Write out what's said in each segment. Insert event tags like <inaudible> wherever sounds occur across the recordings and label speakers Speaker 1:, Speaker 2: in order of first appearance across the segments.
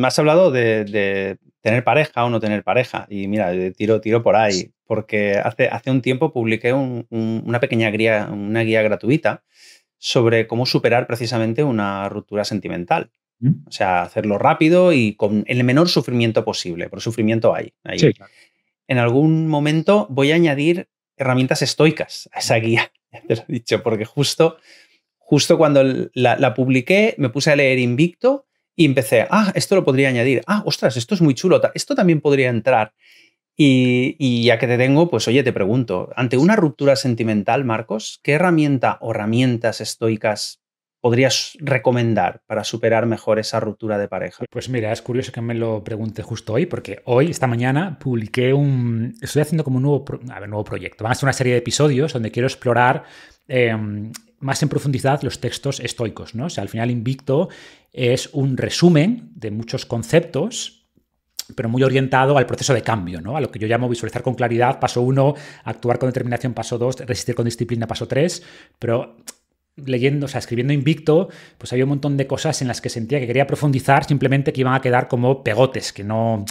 Speaker 1: me has hablado de, tener pareja o no tener pareja. Y mira, eh, tiro, tiro por ahí. Porque hace, hace un tiempo publiqué una pequeña guía, una guía gratuita sobre cómo superar precisamente una ruptura sentimental. Mm. O sea, hacerlo rápido y con el menor sufrimiento posible, porque sufrimiento hay. En algún momento voy a añadir herramientas estoicas a esa guía, <laughs> te lo he dicho, porque justo, justo cuando la, la publiqué me puse a leer Invicto y empecé, ah, esto lo podría añadir, ah, ostras, esto es muy chulo, esto también podría entrar. Y, ya que te tengo, pues oye, te pregunto, ante una ruptura sentimental, Marcos, ¿qué herramienta o herramientas estoicas podrías recomendar para superar mejor esa ruptura de pareja? Pues mira,
Speaker 2: es curioso que me lo pregunte justo hoy, porque hoy, esta mañana, publiqué un... Estoy haciendo como un nuevo, a ver, nuevo proyecto. Van a ser una serie de episodios donde quiero explorar em, más en profundidad los textos estoicos. ¿no? O sea, al final Invicto es un resumen de muchos conceptos pero muy orientado al proceso de cambio, ¿no? a lo que yo llamo visualizar con claridad, paso uno, actuar con determinación, paso dos, resistir con disciplina, paso tres. pero leyendo, o sea, escribiendo Invicto, pues había un montón de cosas en las que sentía que quería profundizar, simplemente que iban a quedar como pegotes, que no,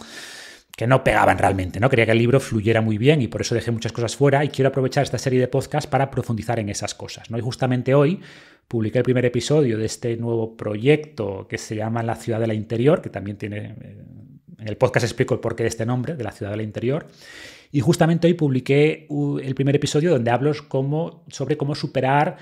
Speaker 2: que no pegaban realmente, ¿no? Quería que el libro fluyera muy bien y por eso dejé muchas cosas fuera y quiero aprovechar esta serie de podcast para profundizar en esas cosas, ¿no? Y justamente hoy publiqué el primer episodio de este nuevo proyecto que se llama La Ciudad de la Interior, que también tiene... Eh, en el podcast explico el porqué de este nombre, de La Ciudad de la Interior. Y justamente hoy publiqué uh, el primer episodio donde hablo sobre cómo superar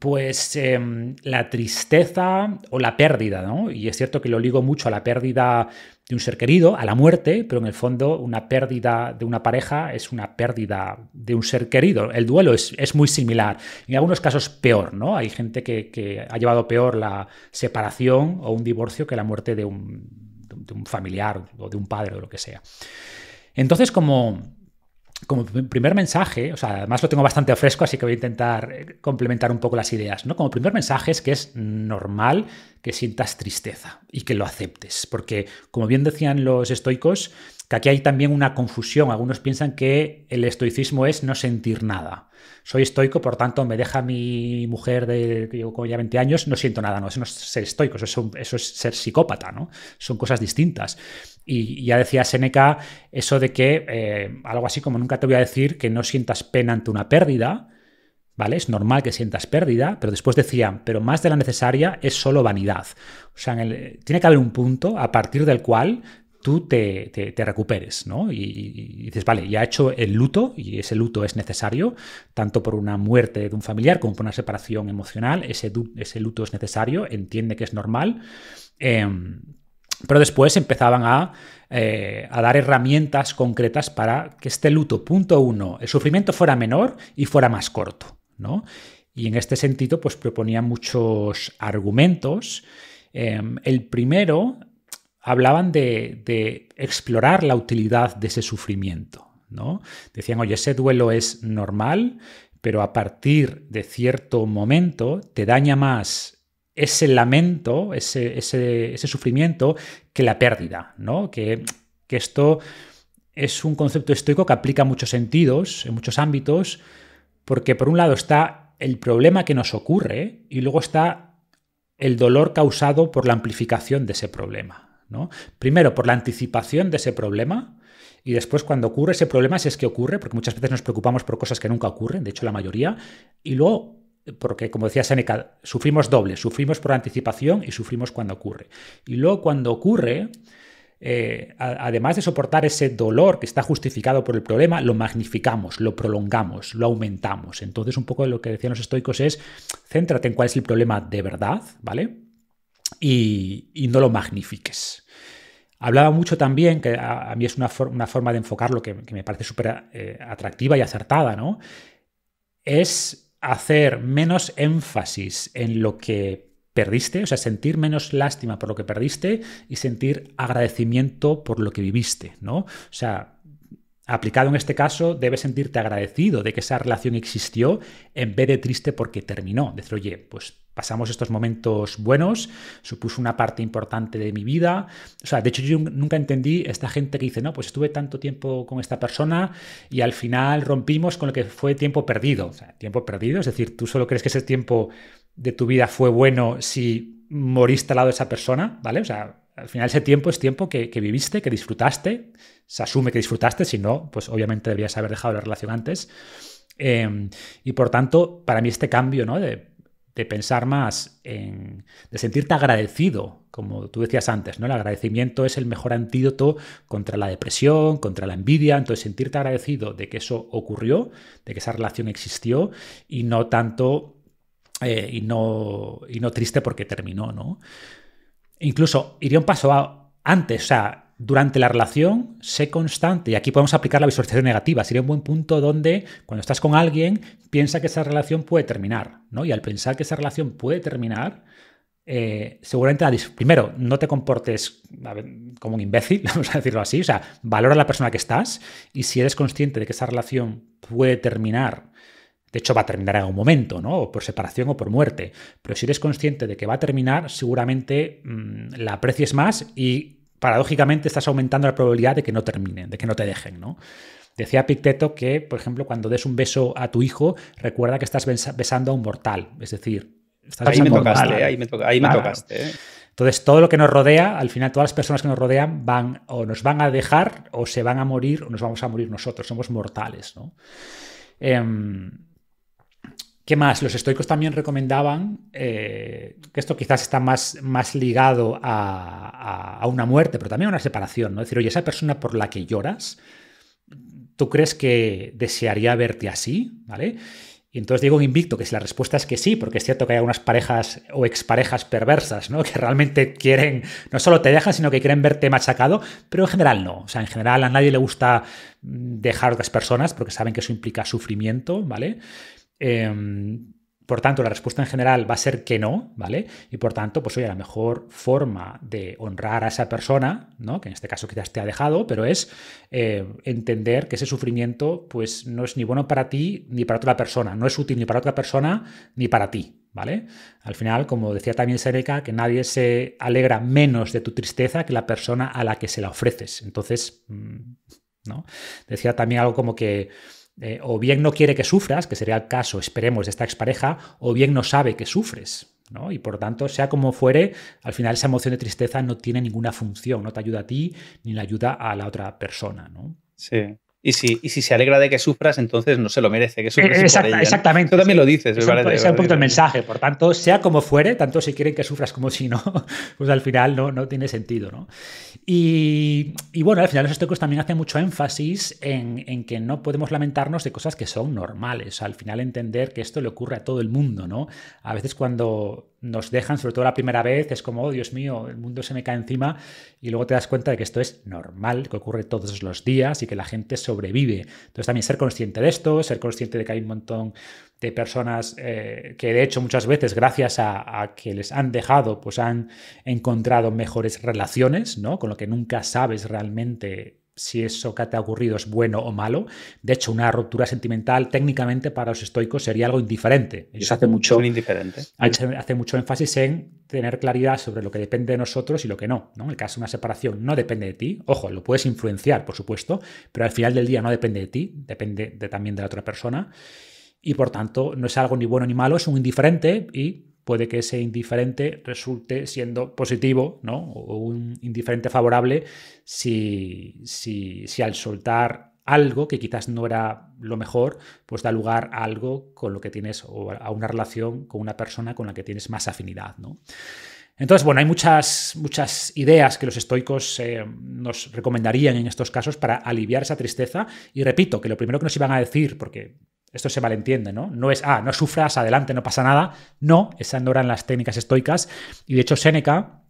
Speaker 2: pues em, la tristeza o la pérdida, ¿no? Y es cierto que lo ligo mucho a la pérdida de un ser querido, a la muerte, pero en el fondo una pérdida de una pareja es una pérdida de un ser querido. El duelo es, muy similar, en algunos casos peor, ¿no? Hay gente que, ha llevado peor la separación o un divorcio que la muerte de un, de un familiar o de un padre o lo que sea. Entonces, como, como primer mensaje, o sea, además lo tengo bastante fresco, así que voy a intentar eh, complementar un poco las ideas, ¿no? Como primer mensaje es que es normal que sientas tristeza y que lo aceptes, porque como bien decían los estoicos, que aquí hay también una confusión. Algunos piensan que el estoicismo es no sentir nada. Soy estoico, por tanto, me deja mi mujer de que llevo con ya 20 años, no siento nada. No, eso no es ser estoico, eso es, ser psicópata, ¿no? Son cosas distintas. Y ya decía Seneca eso de que eh, algo así como nunca te voy a decir que no sientas pena ante una pérdida, ¿vale? Es normal que sientas pérdida, pero después decían, pero más de la necesaria es solo vanidad. O sea, tiene que haber un punto a partir del cual tú te, recuperes, Y, dices, vale, ya ha hecho el luto y ese luto es necesario, tanto por una muerte de un familiar como por una separación emocional, ese, luto es necesario, entiende que es normal. Em, pero después empezaban eh, a, dar herramientas concretas para que este luto, punto uno, el sufrimiento fuera menor y fuera más corto. Y en este sentido, pues proponían muchos argumentos. Em, el primero hablaban de, explorar la utilidad de ese sufrimiento. ¿no? Decían, oye, ese duelo es normal, pero a partir de cierto momento te daña más ese lamento, ese, sufrimiento, que la pérdida, ¿no? Que, esto es un concepto estoico que aplica muchos sentidos, en muchos ámbitos, porque por un lado está el problema que nos ocurre y luego está el dolor causado por la amplificación de ese problema. Primero, por la anticipación de ese problema. Y después, cuando ocurre ese problema, si es que ocurre, porque muchas veces nos preocupamos por cosas que nunca ocurren, de hecho la mayoría, y luego porque como decía Seneca, sufrimos doble, sufrimos por anticipación y sufrimos cuando ocurre. Y luego cuando ocurre, eh, además de soportar ese dolor que está justificado por el problema, lo magnificamos, lo prolongamos, lo aumentamos. Entonces un poco de lo que decían los estoicos es, céntrate en cuál es el problema de verdad, ¿vale? y, no lo magnifiques. Hablaba mucho también, que a, mí es una, forma de enfocarlo que, que me parece súper eh, atractiva y acertada, ¿no? Es hacer menos énfasis en lo que perdiste, o sea, sentir menos lástima por lo que perdiste y sentir agradecimiento por lo que viviste, ¿no? O sea, aplicado en este caso, debes sentirte agradecido de que esa relación existió en vez de triste porque terminó. Decir, oye, pues pasamos estos momentos buenos, supuso una parte importante de mi vida. O sea, de hecho yo nunca entendí esta gente que dice, no, pues estuve tanto tiempo con esta persona y al final rompimos con lo que fue tiempo perdido. O sea, tiempo perdido, es decir, tú solo crees que ese tiempo de tu vida fue bueno si moriste al lado de esa persona, ¿vale? O sea, al final ese tiempo es tiempo que, viviste, que disfrutaste, se asume que disfrutaste, si no, pues obviamente deberías haber dejado la relación antes. Em, y por tanto, para mí este cambio, ¿no? De, de pensar más en, de sentirte agradecido, como tú decías antes, ¿no? El agradecimiento es el mejor antídoto contra la depresión, contra la envidia, entonces sentirte agradecido de que eso ocurrió, de que esa relación existió y no tanto eh, y, no, y no triste porque terminó, ¿no? Incluso iría un paso antes, o sea, durante la relación, sé constante. Y aquí podemos aplicar la visualización negativa. Sería un buen punto donde, cuando estás con alguien, piensa que esa relación puede terminar. ¿no? Y al pensar que esa relación puede terminar, eh, seguramente, la primero, no te comportes como un imbécil, <laughs> vamos a decirlo así. O sea, valora a la persona que estás. Y si eres consciente de que esa relación puede terminar, de hecho, va a terminar en algún momento, ¿no? O por separación o por muerte. Pero si eres consciente de que va a terminar, seguramente mm, la aprecies más y paradójicamente estás aumentando la probabilidad de que no terminen, de que no te dejen, ¿no? Decía Picteto que, por ejemplo, cuando des un beso a tu hijo, recuerda que estás besando a un mortal, es decir, estás ahí, me tocaste, ahí me, ahí me tocaste, ¿eh? Entonces, todo lo que nos rodea, al final todas las personas que nos rodean van o nos van a dejar o se van a morir o nos vamos a morir nosotros, somos mortales, ¿no? Em, ¿Qué más? Los estoicos también recomendaban, eh, que esto quizás está más, más ligado a, una muerte, pero también a una separación, ¿no? Es decir, oye, esa persona por la que lloras, ¿tú crees que desearía verte así? ¿Vale? Y entonces digo invicto, que si la respuesta es que sí, porque es cierto que hay algunas parejas o exparejas perversas, ¿no? <laughs> Que realmente quieren, no solo te dejan, sino que quieren verte machacado, pero en general no. O sea, en general a nadie le gusta mm, dejar a otras personas porque saben que eso implica sufrimiento, ¿vale? Em, por tanto, la respuesta en general va a ser que no, ¿vale? Y por tanto, pues oye, la mejor forma de honrar a esa persona, ¿no? Que en este caso quizás te ha dejado, pero es eh, entender que ese sufrimiento, pues no es ni bueno para ti ni para otra persona, no es útil ni para otra persona ni para ti, ¿vale? Al final, como decía también Seneca, que nadie se alegra menos de tu tristeza que la persona a la que se la ofreces. Entonces, mm, ¿no? Decía también algo como que eh, o bien no quiere que sufras, que sería el caso, esperemos, de esta expareja, o bien no sabe que sufres. ¿no? Y por tanto, sea como fuere, al final esa emoción de tristeza no tiene ninguna función, no te ayuda a ti ni le ayuda a la otra persona. ¿no?
Speaker 1: Sí. Y si, se alegra de que sufras, entonces no se lo merece, que sufras. Eh, exactamente.
Speaker 2: Tú también lo dices.
Speaker 1: Es, es un poquito el
Speaker 2: mensaje. Por tanto, sea como fuere, tanto si quieren que sufras como si no, <laughs> pues al final no, no tiene sentido. ¿no? Y, bueno, al final los estoicos también hacen mucho énfasis en, en, que no podemos lamentarnos de cosas que son normales. Al final entender que esto le ocurre a todo el mundo. ¿no? A veces cuando nos dejan, sobre todo la primera vez, es como, oh, Dios mío, el mundo se me cae encima y luego te das cuenta de que esto es normal, que ocurre todos los días y que la gente sobrevive. Entonces también ser consciente de esto, ser consciente de que hay un montón de personas eh, que de hecho muchas veces gracias a, a, que les han dejado, pues han encontrado mejores relaciones, ¿no? Con lo que nunca sabes realmente si eso que te ha ocurrido es bueno o malo. De hecho, una ruptura sentimental técnicamente para los estoicos sería algo indiferente. Ellos hace mucho,
Speaker 1: indiferente.
Speaker 2: Hace mucho énfasis en tener claridad sobre lo que depende de nosotros y lo que no. ¿no? En el caso de una separación no depende de ti. Ojo, lo puedes influenciar, por supuesto, pero al final del día no depende de ti, depende también de la otra persona. Y por tanto, no es algo ni bueno ni malo, es un indiferente y puede que ese indiferente resulte siendo positivo, ¿no? O un indiferente favorable si, si, si al soltar algo que quizás no era lo mejor, pues da lugar a algo con lo que tienes o a una relación con una persona con la que tienes más afinidad, ¿no? Entonces, bueno, hay muchas, muchas ideas que los estoicos eh, nos recomendarían en estos casos para aliviar esa tristeza. Y repito, que lo primero que nos iban a decir, porque esto se malentiende, ¿no? No es, ah, no sufras, adelante, no pasa nada. No, esas no eran las técnicas estoicas. Y de hecho, Séneca,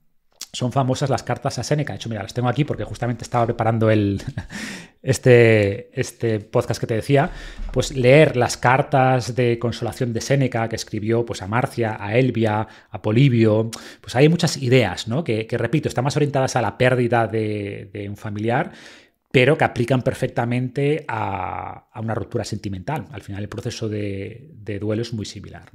Speaker 2: son famosas las cartas a Séneca. De hecho, mira, las tengo aquí porque justamente estaba preparando el, <laughs> este, este podcast que te decía. Pues leer las cartas de consolación de Séneca que escribió pues, a Marcia, a Elvia, a Polibio. Pues hay muchas ideas, ¿no? Que, repito, están más orientadas a la pérdida de, de un familiar pero que aplican perfectamente a, una ruptura sentimental. Al final el proceso de duelo es muy similar.